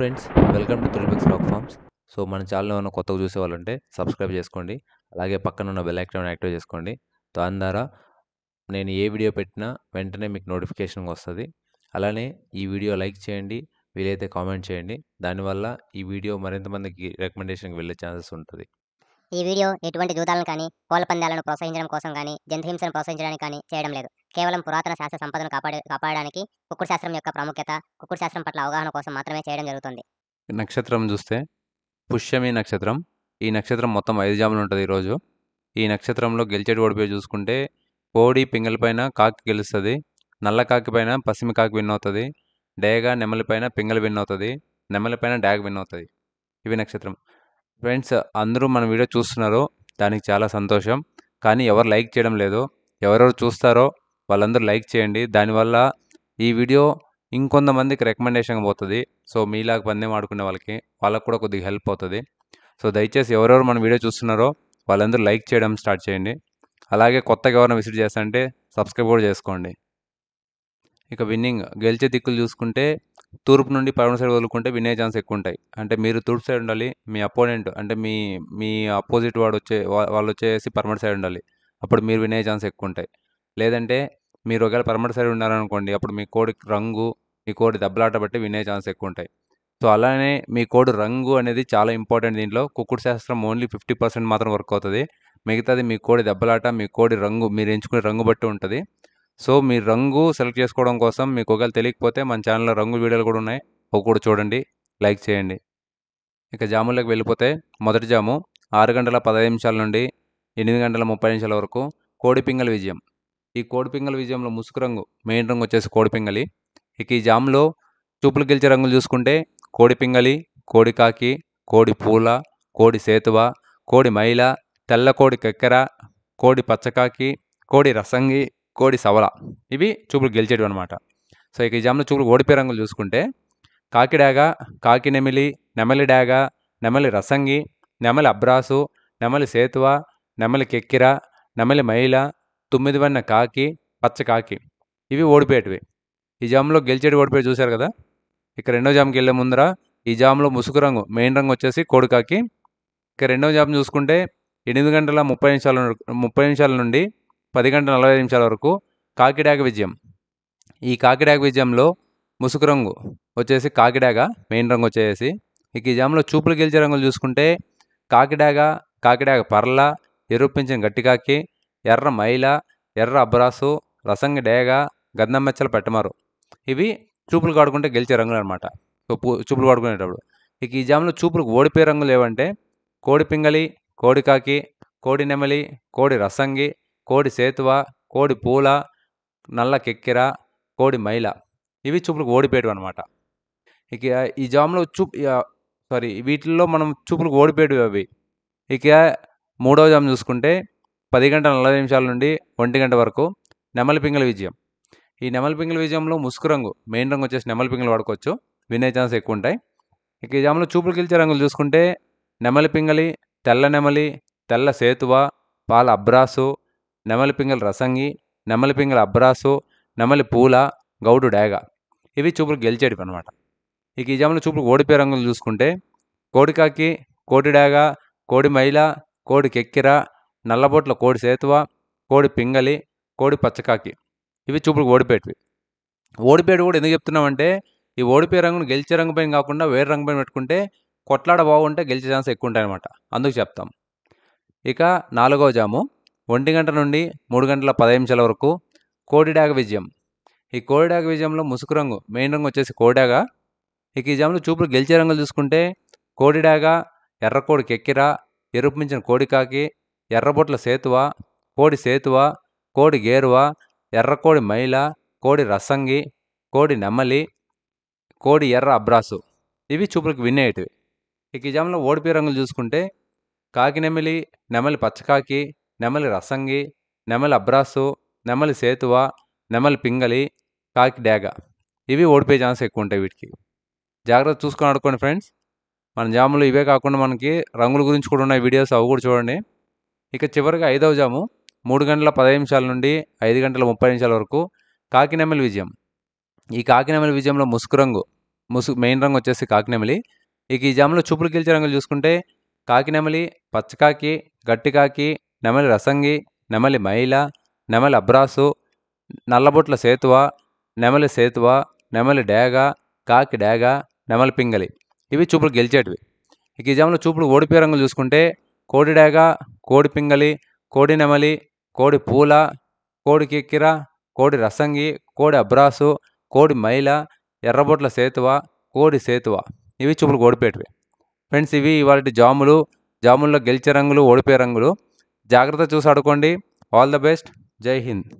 friends welcome to త్రిల్బిక్ stock farms so మన channel ఏమైనా కొత్తగా చూసే ఉంటే సబ్స్క్రైబ్ చేసుకోండి అలాగే పక్కన ఉన్న బెల్ ఐకాన్ యాక్టివ్ చేసుకోండి దాని ద్వారా నేను ఏ వీడియో పెట్టినా వెంటనే మీకు నోటిఫికేషన్ వస్తుంది అలానే ఈ వీడియో లైక్ చేయండి వీలైతే కామెంట్ చేయండి దానివల్ల ఈ వీడియో మరింత మందికి రికమెండేషన్కి వెళ్ళే ఛాన్సెస్ ఉంటుంది ఈ వీడియో ఎటువంటి జూదాలను కానీ కోళ్ల పందాలను ప్రోత్సహించడం కోసం కానీ జంతుహింసను ప్రోత్సహించడానికి కానీ చేయడం లేదు కేవలం పురాతన శాస్త్ర సంపదను కాపాడే కాపాడడానికి కుక్కుడు శాస్త్రం యొక్క ప్రాముఖ్యత కుక్కుడు శాస్త్రం పట్ల అవగాహన కోసం మాత్రమే చేయడం జరుగుతుంది నక్షత్రం చూస్తే పుష్యమి నక్షత్రం ఈ నక్షత్రం మొత్తం ఐదు జాములు ఉంటుంది ఈరోజు ఈ నక్షత్రంలో గెలిచేటి ఓడిపోయి చూసుకుంటే కోడి పింగలపైన కాకి గెలుస్తుంది నల్ల కాకి పైన పసిమి కాకి విన్ అవుతుంది నెమలి నెమలిపైన పింగలి విన్ అవుతుంది నెమలిపైన డాగ్ విన్ అవుతుంది ఇవి నక్షత్రం ఫ్రెండ్స్ అందరూ మన వీడియో చూస్తున్నారు దానికి చాలా సంతోషం కానీ ఎవరు లైక్ చేయడం లేదు ఎవరెవరు చూస్తారో వాళ్ళందరూ లైక్ చేయండి దానివల్ల ఈ వీడియో ఇంకొంతమందికి రికమెండేషన్గా పోతుంది సో మీలాగా పందెం ఆడుకునే వాళ్ళకి వాళ్ళకు కూడా కొద్దిగా హెల్ప్ అవుతుంది సో దయచేసి ఎవరెవరు మన వీడియో చూస్తున్నారో వాళ్ళందరూ లైక్ చేయడం స్టార్ట్ చేయండి అలాగే కొత్తగా ఎవరైనా విసిట్ చేస్తా అంటే సబ్స్క్రైబ్ కూడా చేసుకోండి ఇక విన్నింగ్ గెలిచే దిక్కులు చూసుకుంటే తూర్పు నుండి పడమటి సైడ్ వదులుకుంటే వినే ఛాన్స్ ఎక్కువ ఉంటాయి అంటే మీరు తూర్పు సైడ్ ఉండాలి మీ అపోనెంట్ అంటే మీ మీ అపోజిట్ వాడు వచ్చే వాళ్ళు వచ్చేసి పర్మనెంట్ సైడ్ ఉండాలి అప్పుడు మీరు వినే ఛాన్స్ ఎక్కువ ఉంటాయి లేదంటే మీరు ఒకవేళ పర్మనెంట్ సైడ్ ఉన్నారనుకోండి అప్పుడు మీ కోడి రంగు మీ కోడి దెబ్బలాట బట్టి వినే ఛాన్స్ ఎక్కువ ఉంటాయి సో అలానే మీ కోడి రంగు అనేది చాలా ఇంపార్టెంట్ దీంట్లో కుక్కుడు శాస్త్రం ఓన్లీ ఫిఫ్టీ పర్సెంట్ మాత్రం వర్క్ అవుతుంది మిగతాది మీ కోడి దెబ్బలాట మీ కోడి రంగు మీరు ఎంచుకునే రంగు బట్టి ఉంటుంది సో మీ రంగు సెలెక్ట్ చేసుకోవడం కోసం మీకు ఒకవేళ తెలియకపోతే మన ఛానల్లో రంగు వీడియోలు కూడా ఉన్నాయి ఒక కూడా చూడండి లైక్ చేయండి ఇక జాములకు వెళ్ళిపోతే మొదటి జాము ఆరు గంటల పదహైదు నిమిషాల నుండి ఎనిమిది గంటల ముప్పై నిమిషాల వరకు కోడిపింగల విజయం ఈ కోడిపింగల విజయంలో ముసుగు రంగు మెయిన్ రంగు వచ్చేసి కోడిపింగలి ఇక ఈ జాములో చూపులు గెలిచే రంగులు చూసుకుంటే కోడిపింగలి కోడికాకి కోడి పూల కోడి సేతువ కోడి మైల తెల్ల కోడి కెక్కెర కోడి పచ్చకాకి కోడి రసంగి కోడి సవల ఇవి చూపులు గెలిచేటివి అనమాట సో ఇక ఈ జాములో చూపులు ఓడిపోయే రంగులు చూసుకుంటే కాకిడాగ కాకి నెమిలి నెమలి డాగ నెమలి రసంగి నెమలి అబ్రాసు నెమలి సేతువ నెమలి కెక్కిర నెమలి మైల తొమ్మిది వన్న కాకి పచ్చ కాకి ఇవి ఓడిపోయేటివి ఈ జాములో గెలిచేటి ఓడిపోయి చూశారు కదా ఇక రెండో జామ్కి వెళ్ళే ముందర ఈ జామ్లో ముసుగు రంగు మెయిన్ రంగు వచ్చేసి కోడి కాకి ఇక రెండో జామ్ చూసుకుంటే ఎనిమిది గంటల ముప్పై నిమిషాల ముప్పై నిమిషాల నుండి పది గంటల నలభై నిమిషాల వరకు కాకిడాగ విజయం ఈ కాకిడాగ విజయంలో ముసుగు రంగు వచ్చేసి కాకిడాగ మెయిన్ రంగు వచ్చేసి ఈ విజయంలో చూపులు గెలిచే రంగులు చూసుకుంటే కాకిడాగ కాకిడాగ పర్ల ఎరుపించిన గట్టికాకి ఎర్ర మైల ఎర్ర అబ్రాసు రసంగ డేగ గద్దమ్మచ్చల పెట్టమారు ఇవి చూపులు కాడుకుంటే గెలిచే రంగులు అనమాట చూపులు కాడుకునేటప్పుడు ఈ జామ్లో చూపులకు ఓడిపోయే రంగులు ఏవంటే కోడి పింగలి కోడి కాకి కోడి నెమలి కోడి రసంగి కోడి సేతువ కోడి పూల నల్ల కెక్కెర కోడి మైల ఇవి చూపులకు ఓడిపోయేటివి అనమాట ఇక ఈ జామ్లో చూపు సారీ వీటిల్లో మనం చూపులకు ఓడిపోయేటివి అవి ఇక మూడవ జామ్ చూసుకుంటే పది గంటల నలభై నిమిషాల నుండి ఒంటి గంట వరకు నెమలి పింగల విజయం ఈ నెమలి పింగల విజయంలో ముసుగు రంగు మెయిన్ రంగు వచ్చేసి నెమలి పింగలు వాడుకోవచ్చు వినే ఛాన్స్ ఎక్కువ ఉంటాయి ఇక ఈ జాములో చూపులు గెలిచే రంగులు చూసుకుంటే నెమలి పింగలి తెల్ల నెమలి తెల్ల సేతువ పాల అబ్రాసు నెమలి పింగల రసంగి నెమలి పింగల అబ్రాసు నెమలి పూల గౌడు డేగ ఇవి చూపులు గెలిచేటివి అనమాట ఇక ఈ జాములు చూపులు ఓడిపే రంగులు చూసుకుంటే కోడికాకి కోటి డేగ కోడి మైల కోడి కెక్కిర నల్లబొట్ల కోడి సేతువ కోడి పింగలి కోడి పచ్చకాకి ఇవి చూపులు ఓడిపోయేటివి ఓడిపోయాడు కూడా ఎందుకు చెప్తున్నామంటే ఈ ఓడిపే రంగును గెలిచే రంగు పైన కాకుండా వేరే రంగు పైన పెట్టుకుంటే కొట్లాడ బాగుంటే గెలిచే ఛాన్స్ ఎక్కువ ఉంటాయన్నమాట అందుకు చెప్తాం ఇక నాలుగవ జాము ఒంటి గంట నుండి మూడు గంటల పదహైదు నిమిషాల వరకు కోడిడాగ విజయం ఈ కోడిడాగ విజయంలో ముసుగు రంగు మెయిన్ రంగు వచ్చేసి కోడాగ ఇక ఈ జాములు చూపులు గెలిచే రంగులు చూసుకుంటే కోడిడాగ ఎర్రకోడి కెక్కిర ఎరుపు మించిన కోడికాకి ఎర్రబొట్ల సేతువ కోడి సేతువ కోడి గేరువ ఎర్రకోడి మైల కోడి రసంగి కోడి నెమ్మలి కోడి ఎర్ర అబ్రాసు ఇవి చూపులకు విన్ ఇక ఈ జాములో ఓడిపి రంగులు చూసుకుంటే కాకి నెమ్మలి నెమలి పచ్చకాకి నెమలి రసంగి నెమలి అబ్రాసు నెమలి సేతువ నెమలి పింగలి కాకి డేగ ఇవి ఓడిపోయే ఛాన్స్ ఎక్కువ ఉంటాయి వీటికి జాగ్రత్త చూసుకొని ఆడుకోండి ఫ్రెండ్స్ మన జాములు ఇవే కాకుండా మనకి రంగుల గురించి కూడా ఉన్నాయి వీడియోస్ అవి కూడా చూడండి ఇక చివరిగా ఐదవ జాము మూడు గంటల పదహైదు నిమిషాల నుండి ఐదు గంటల ముప్పై నిమిషాల వరకు కాకినెమలి విజయం ఈ కాకినెమలి విజయంలో ముసుగు రంగు ముసుగు మెయిన్ రంగు వచ్చేసి కాకినెమలి ఇక ఈ జాములో చూపులు గెలిచే రంగులు చూసుకుంటే కాకినెమలి పచ్చకాకి కాకి నెమలి రసంగి నెమలి మైల నెమలి అబ్రాసు నల్లబొట్ల సేతువ నెమలి సేతువ నెమలి డేగ కాకి డేగ నెమలి పింగలి ఇవి చూపులు గెలిచేటివి ఇక ఈ చూపులు ఓడిపోయే రంగులు చూసుకుంటే కోడి డేగ కోడి పింగలి కోడి నెమలి కోడి పూల కోడి కిక్కిర కోడి రసంగి కోడి అబ్రాసు కోడి మైల ఎర్రబొట్ల సేతువ కోడి సేతువ ఇవి చూపులు ఓడిపోయేటివి ఫ్రెండ్స్ ఇవి ఇవాళ జాములు జాముల్లో గెలిచే రంగులు ఓడిపోయే రంగులు జాగ్రత్త చూసి ఆడుకోండి ఆల్ ద బెస్ట్ జై హింద్